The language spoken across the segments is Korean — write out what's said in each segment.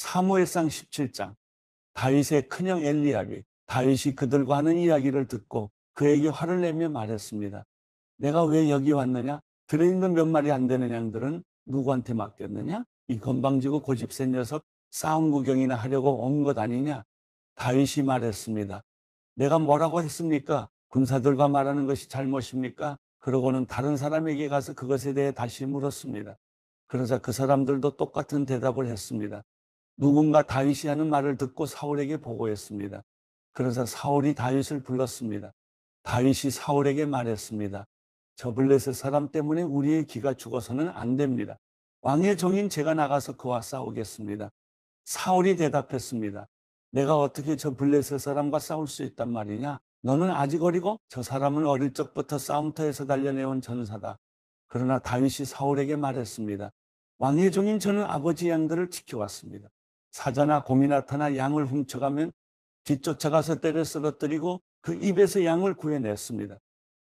사무엘상 17장 다윗의 큰형 엘리압이 다윗이 그들과 하는 이야기를 듣고 그에게 화를 내며 말했습니다. 내가 왜 여기 왔느냐? 들어있는 몇 마리 안 되는 양들은 누구한테 맡겼느냐? 이 건방지고 고집센 녀석 싸움 구경이나 하려고 온 것 아니냐? 다윗이 말했습니다. 내가 뭐라고 했습니까? 군사들과 말하는 것이 잘못입니까? 그러고는 다른 사람에게 가서 그것에 대해 다시 물었습니다. 그러자 그 사람들도 똑같은 대답을 했습니다. 누군가 다윗이 하는 말을 듣고 사울에게 보고했습니다. 그래서 사울이 다윗을 불렀습니다. 다윗이 사울에게 말했습니다. 저 블레셋 사람 때문에 우리의 기가 죽어서는 안 됩니다. 왕의 종인 제가 나가서 그와 싸우겠습니다. 사울이 대답했습니다. 내가 어떻게 저 블레셋 사람과 싸울 수 있단 말이냐? 너는 아직 어리고 저 사람은 어릴 적부터 싸움터에서 달려내온 전사다. 그러나 다윗이 사울에게 말했습니다. 왕의 종인 저는 아버지 양들을 지켜왔습니다. 사자나 곰이 나타나 양을 훔쳐가면 뒤쫓아가서 때려 쓰러뜨리고 그 입에서 양을 구해냈습니다.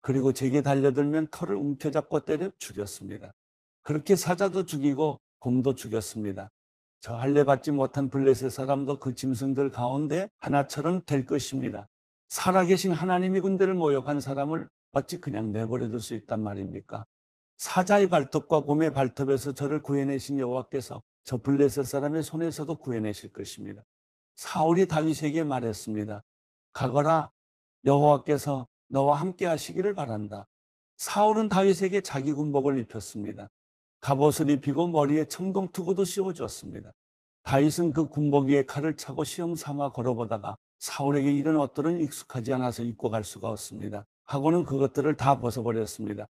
그리고 제게 달려들면 털을 움켜잡고 때려 죽였습니다. 그렇게 사자도 죽이고 곰도 죽였습니다. 저 할례 받지 못한 블레셋 사람도 그 짐승들 가운데 하나처럼 될 것입니다. 살아계신 하나님이 군대를 모욕한 사람을 어찌 그냥 내버려둘 수 있단 말입니까? 사자의 발톱과 곰의 발톱에서 저를 구해내신 여호와께서 저 블레셋 사람의 손에서도 구해내실 것입니다. 사울이 다윗에게 말했습니다. 가거라 여호와께서 너와 함께 하시기를 바란다. 사울은 다윗에게 자기 군복을 입혔습니다. 갑옷을 입히고 머리에 청동투구도 씌워주었습니다. 다윗은 그 군복 위에 칼을 차고 시험 삼아 걸어보다가 사울에게 이런 옷들은 익숙하지 않아서 입고 갈 수가 없습니다. 하고는 그것들을 다 벗어버렸습니다.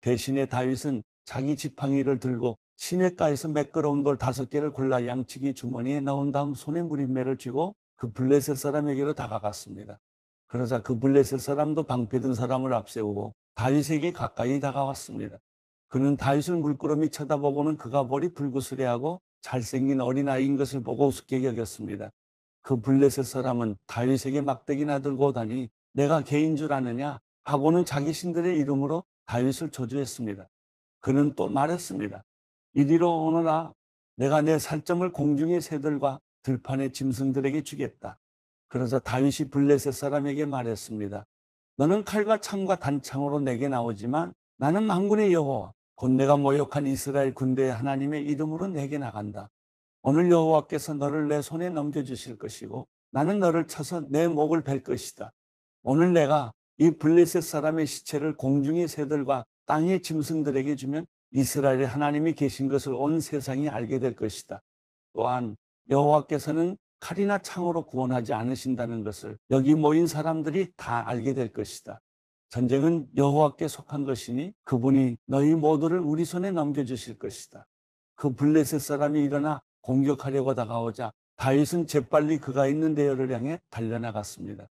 대신에 다윗은 자기 지팡이를 들고 시내가에서 매끄러운 걸 다섯 개를 골라 양치기 주머니에 넣은 다음 손에 무림매를 쥐고 그 블레셋 사람에게로 다가갔습니다. 그러자 그 블레셋 사람도 방패든 사람을 앞세우고 다윗에게 가까이 다가왔습니다. 그는 다윗을 물끄러미 쳐다보고는 그가 머리 불구스레하고 잘생긴 어린아이인 것을 보고 우습게 여겼습니다. 그 블레셋 사람은 다윗에게 막대기나 들고 오다니 내가 개인 줄 아느냐 하고는 자기 신들의 이름으로 다윗을 저주했습니다. 그는 또 말했습니다. 이리로 오너라. 내가 내 살점을 공중의 새들과 들판의 짐승들에게 주겠다. 그래서 다윗이 블레셋 사람에게 말했습니다. 너는 칼과 창과 단창으로 내게 나오지만 나는 망군의 여호와 곧 내가 모욕한 이스라엘 군대의 하나님의 이름으로 내게 나간다. 오늘 여호와께서 너를 내 손에 넘겨주실 것이고 나는 너를 쳐서 내 목을 벨 것이다. 오늘 내가 이 블레셋 사람의 시체를 공중의 새들과 땅의 짐승들에게 주면 이스라엘에 하나님이 계신 것을 온 세상이 알게 될 것이다. 또한 여호와께서는 칼이나 창으로 구원하지 않으신다는 것을 여기 모인 사람들이 다 알게 될 것이다. 전쟁은 여호와께 속한 것이니 그분이 너희 모두를 우리 손에 넘겨주실 것이다. 그 블레셋 사람이 일어나 공격하려고 다가오자 다윗은 재빨리 그가 있는 대열을 향해 달려나갔습니다.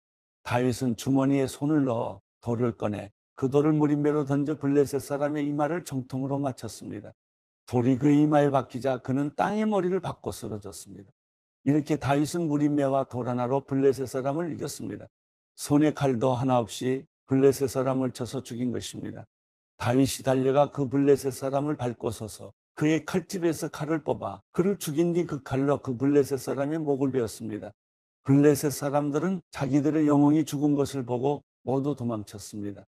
다윗은 주머니에 손을 넣어 돌을 꺼내 그 돌을 무림배로 던져 블레셋 사람의 이마를 정통으로 맞췄습니다. 돌이 그 이마에 박히자 그는 땅의 머리를 박고 쓰러졌습니다. 이렇게 다윗은 무림매와 돌 하나로 블레셋 사람을 이겼습니다. 손에 칼도 하나 없이 블레셋 사람을 쳐서 죽인 것입니다. 다윗이 달려가 그 블레셋 사람을 밟고 서서 그의 칼집에서 칼을 뽑아 그를 죽인 뒤 그 칼로 그 블레셋 사람의 목을 베었습니다. 블레셋 사람들은 자기들의 영웅이 죽은 것을 보고 모두 도망쳤습니다.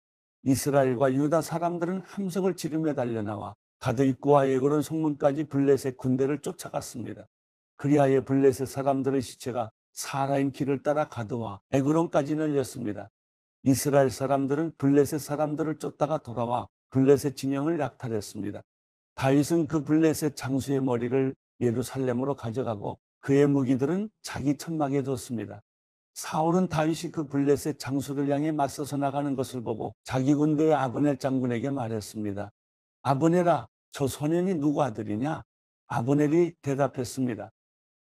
이스라엘과 유다 사람들은 함성을 지르며 달려나와 가드 입구와 예고른 성문까지 블레셋 군대를 쫓아갔습니다. 그리하여 블레셋 사람들의 시체가 사라인 길을 따라 가드와 에그론까지 늘렸습니다. 이스라엘 사람들은 블레셋 사람들을 쫓다가 돌아와 블레셋 진영을 약탈했습니다. 다윗은 그 블레셋 장수의 머리를 예루살렘으로 가져가고 그의 무기들은 자기 천막에 뒀습니다. 사울은 다윗이 그 블레셋 장수를 향해 맞서서 나가는 것을 보고 자기 군대의 아브넬 장군에게 말했습니다. 아브넬아, 저 소년이 누구 아들이냐? 아브넬이 대답했습니다.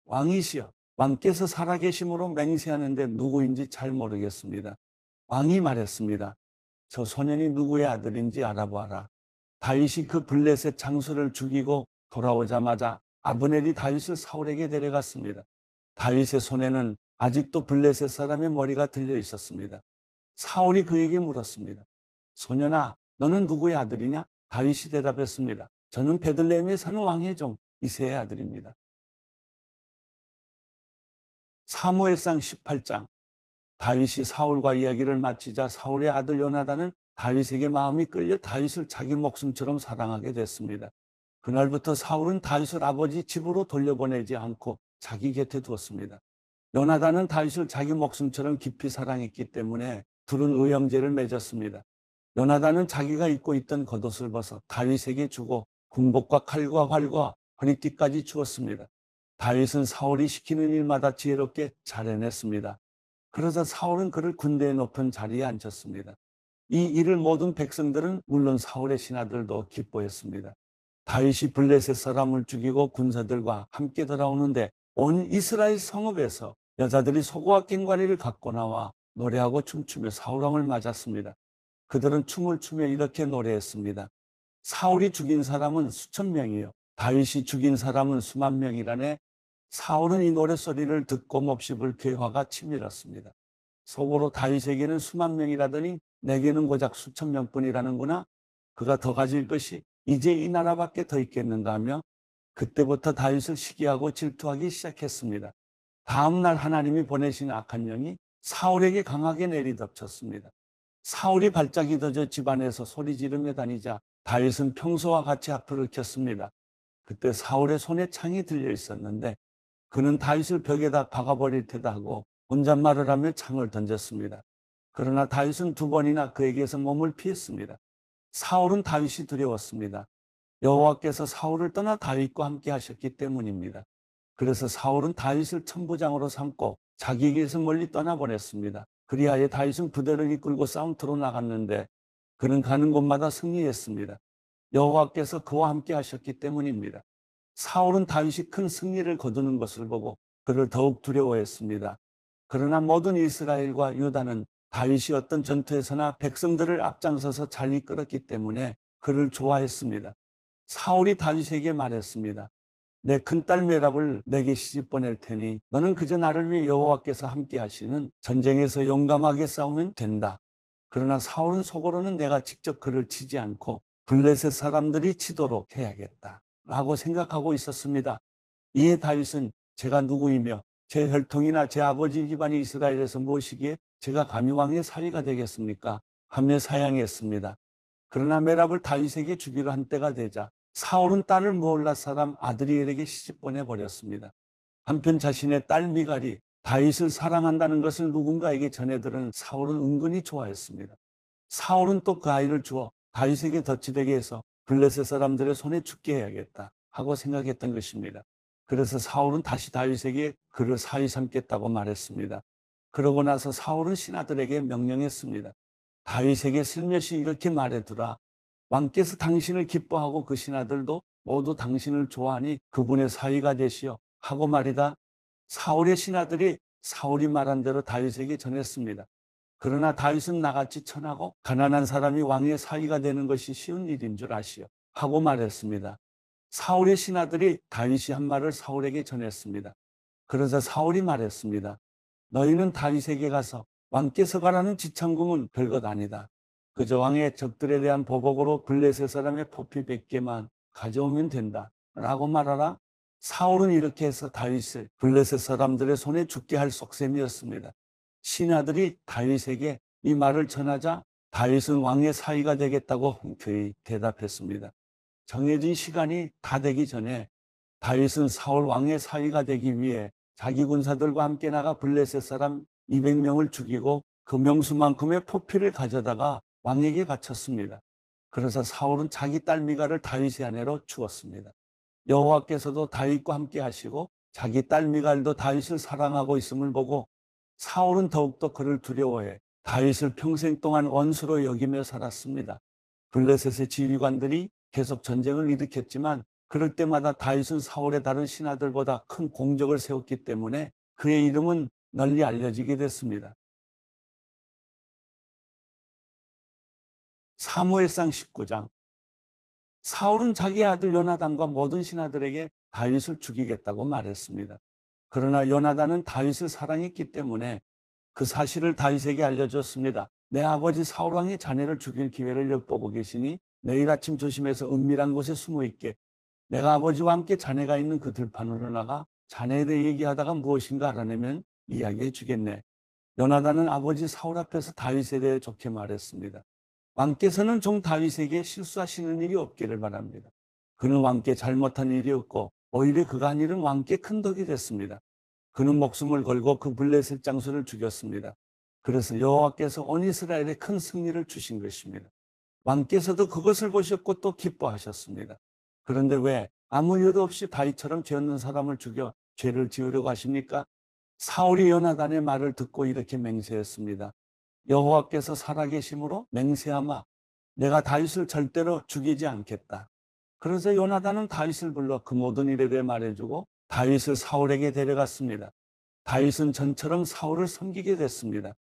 왕이시여, 왕께서 살아계심으로 맹세하는데 누구인지 잘 모르겠습니다. 왕이 말했습니다. 저 소년이 누구의 아들인지 알아보아라. 다윗이 그 블레셋 장수를 죽이고 돌아오자마자 아브넬이 다윗을 사울에게 데려갔습니다. 다윗의 손에는 아직도 블레셋 사람의 머리가 들려 있었습니다. 사울이 그에게 물었습니다. 소년아, 너는 누구의 아들이냐? 다윗이 대답했습니다. 저는 베들레헴에 사는 왕의 종 이세의 아들입니다. 사무엘상 18장 다윗이 사울과 이야기를 마치자 사울의 아들 요나단은 다윗에게 마음이 끌려 다윗을 자기 목숨처럼 사랑하게 됐습니다. 그날부터 사울은 다윗을 아버지 집으로 돌려보내지 않고 자기 곁에 두었습니다. 요나단은 다윗을 자기 목숨처럼 깊이 사랑했기 때문에 둘은 의형제를 맺었습니다. 요나단은 자기가 입고 있던 겉옷을 벗어 다윗에게 주고 군복과 칼과 활과 허리띠까지 주었습니다. 다윗은 사울이 시키는 일마다 지혜롭게 잘 해냈습니다. 그러자 사울은 그를 군대에 높은 자리에 앉혔습니다. 이 일을 모든 백성들은 물론 사울의 신하들도 기뻐했습니다. 다윗이 블레셋 사람을 죽이고 군사들과 함께 돌아오는데 온 이스라엘 성읍에서 여자들이 소고와 깽관리를 갖고 나와 노래하고 춤추며 사울왕을 맞았습니다. 그들은 춤을 추며 이렇게 노래했습니다. 사울이 죽인 사람은 수천 명이요. 다윗이 죽인 사람은 수만 명이라네. 사울은 이 노래소리를 듣고 몹시 불쾌화가 치밀었습니다. 속으로 다윗에게는 수만 명이라더니 내게는 고작 수천 명뿐이라는구나. 그가 더 가질 것이 이제 이 나라밖에 더 있겠는가 하며 그때부터 다윗을 시기하고 질투하기 시작했습니다. 다음날 하나님이 보내신 악한 영이 사울에게 강하게 내리덮쳤습니다. 사울이 발작이 더져 집안에서 소리 지르며 다니자 다윗은 평소와 같이 악플을 켰습니다. 그때 사울의 손에 창이 들려 있었는데 그는 다윗을 벽에다 박아버릴 테다 하고 혼잣말을 하며 창을 던졌습니다. 그러나 다윗은 두 번이나 그에게서 몸을 피했습니다. 사울은 다윗이 두려웠습니다. 여호와께서 사울을 떠나 다윗과 함께 하셨기 때문입니다. 그래서 사울은 다윗을 천부장으로 삼고 자기에게서 멀리 떠나보냈습니다. 그리하여 다윗은 그대를 이끌고 싸움터로 나갔는데 그는 가는 곳마다 승리했습니다. 여호와께서 그와 함께 하셨기 때문입니다. 사울은 다윗이 큰 승리를 거두는 것을 보고 그를 더욱 두려워했습니다. 그러나 모든 이스라엘과 유다는 다윗이 어떤 전투에서나 백성들을 앞장서서 잘 이끌었기 때문에 그를 좋아했습니다. 사울이 다윗에게 말했습니다. 내 큰딸 매랍을 내게 시집 보낼 테니 너는 그저 나를 위해 여호와께서 함께 하시는 전쟁에서 용감하게 싸우면 된다. 그러나 사울은 속으로는 내가 직접 그를 치지 않고 블레셋 사람들이 치도록 해야겠다. 라고 생각하고 있었습니다. 이에 다윗은 제가 누구이며 제 혈통이나 제 아버지 집안이 이스라엘에서 무엇이기에 제가 감히 왕의 사위가 되겠습니까? 하며 사양했습니다. 그러나 메랍을 다윗에게 주기로 한 때가 되자 사울은 딸을 모올라 사람 아드리엘에게 시집 보내버렸습니다. 한편 자신의 딸 미갈이 다윗을 사랑한다는 것을 누군가에게 전해 들은 사울은 은근히 좋아했습니다. 사울은 또 그 아이를 주어 다윗에게 덧치되게 해서 블레셋 사람들의 손에 죽게 해야겠다 하고 생각했던 것입니다. 그래서 사울은 다시 다윗에게 그를 사위 삼겠다고 말했습니다. 그러고 나서 사울은 신하들에게 명령했습니다. 다윗에게 슬며시 이렇게 말해두라. 왕께서 당신을 기뻐하고 그 신하들도 모두 당신을 좋아하니 그분의 사위가 되시어 하고 말이다. 사울의 신하들이 사울이 말한 대로 다윗에게 전했습니다. 그러나 다윗은 나같이 천하고 가난한 사람이 왕의 사위가 되는 것이 쉬운 일인 줄 아시오. 하고 말했습니다. 사울의 신하들이 다윗이 한 말을 사울에게 전했습니다. 그러자 사울이 말했습니다. 너희는 다윗에게 가서 왕께서 가라는 지창궁은 별것 아니다. 그저왕의 적들에 대한 보복으로 블레셋 사람의 포피 100개만 가져오면 된다. 라고 말하라. 사울은 이렇게 해서 다윗을 블레셋 사람들의 손에 죽게 할 속셈이었습니다. 신하들이 다윗에게 이 말을 전하자 다윗은 왕의 사위가 되겠다고 흔쾌히 대답했습니다. 정해진 시간이 다 되기 전에 다윗은 사울 왕의 사위가 되기 위해 자기 군사들과 함께 나가 블레셋 사람 200명을 죽이고 그명수만큼의 포피를 가져다가 왕에게 바쳤습니다. 그래서 사울은 자기 딸미갈을 다윗의 아내로 주었습니다. 여호와께서도 다윗과 함께 하시고 자기 딸 미갈도 다윗을 사랑하고 있음을 보고 사울은 더욱더 그를 두려워해 다윗을 평생 동안 원수로 여기며 살았습니다. 블레셋의 지휘관들이 계속 전쟁을 일으켰지만 그럴 때마다 다윗은 사울의 다른 신하들보다 큰 공적을 세웠기 때문에 그의 이름은 널리 알려지게 됐습니다. 사무엘상 19장. 사울은 자기 아들 요나단과 모든 신하들에게 다윗을 죽이겠다고 말했습니다. 그러나 요나단은 다윗을 사랑했기 때문에 그 사실을 다윗에게 알려줬습니다. 내 아버지 사울 왕이 자네를 죽일 기회를 엿보고 계시니 내일 아침 조심해서 은밀한 곳에 숨어 있게 내가 아버지와 함께 자네가 있는 그 들판으로 나가 자네에 얘기하다가 무엇인가 알아내면 이야기해 주겠네. 요나단은 아버지 사울 앞에서 다윗에 대해 좋게 말했습니다. 왕께서는 종 다윗에게 실수하시는 일이 없기를 바랍니다. 그는 왕께 잘못한 일이 없고 오히려 그가 한 일은 왕께 큰 덕이 됐습니다. 그는 목숨을 걸고 그 블레셋 장수를 죽였습니다. 그래서 여호와께서 온 이스라엘에 큰 승리를 주신 것입니다. 왕께서도 그것을 보셨고 또 기뻐하셨습니다. 그런데 왜 아무 이유도 없이 다윗처럼 죄 없는 사람을 죽여 죄를 지으려고 하십니까? 사울이 연하단의 말을 듣고 이렇게 맹세했습니다. 여호와께서 살아계심으로 맹세하마 내가 다윗을 절대로 죽이지 않겠다. 그래서 요나단은 다윗을 불러 그 모든 일에 대해 말해주고 다윗을 사울에게 데려갔습니다. 다윗은 전처럼 사울을 섬기게 됐습니다.